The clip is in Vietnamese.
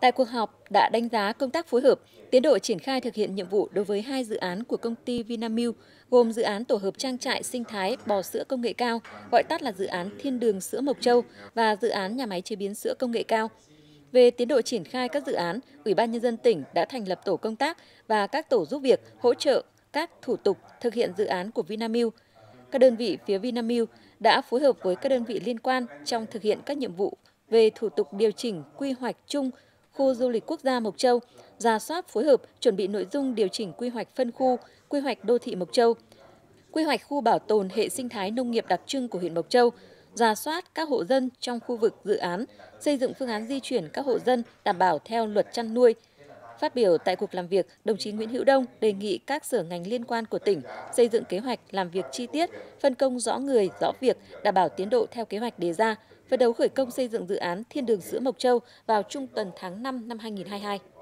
Tại cuộc họp đã đánh giá công tác phối hợp, tiến độ triển khai thực hiện nhiệm vụ đối với hai dự án của công ty Vinamilk, gồm dự án tổ hợp trang trại sinh thái bò sữa công nghệ cao, gọi tắt là dự án Thiên đường sữa Mộc Châu và dự án nhà máy chế biến sữa công nghệ cao. Về tiến độ triển khai các dự án, Ủy ban nhân dân tỉnh đã thành lập tổ công tác và các tổ giúp việc hỗ trợ các thủ tục thực hiện dự án của Vinamilk. Các đơn vị phía Vinamilk đã phối hợp với các đơn vị liên quan trong thực hiện các nhiệm vụ về thủ tục điều chỉnh quy hoạch chung khu du lịch quốc gia Mộc Châu, ra soát phối hợp chuẩn bị nội dung điều chỉnh quy hoạch phân khu, quy hoạch đô thị Mộc Châu, quy hoạch khu bảo tồn hệ sinh thái nông nghiệp đặc trưng của huyện Mộc Châu, ra soát các hộ dân trong khu vực dự án, xây dựng phương án di chuyển các hộ dân đảm bảo theo luật chăn nuôi, Phát biểu tại cuộc làm việc, đồng chí Nguyễn Hữu Đông đề nghị các sở ngành liên quan của tỉnh xây dựng kế hoạch làm việc chi tiết, phân công rõ người, rõ việc, đảm bảo tiến độ theo kế hoạch đề ra, và đầu khởi công xây dựng dự án Thiên đường sữa Mộc Châu vào trung tuần tháng 5 năm 2022.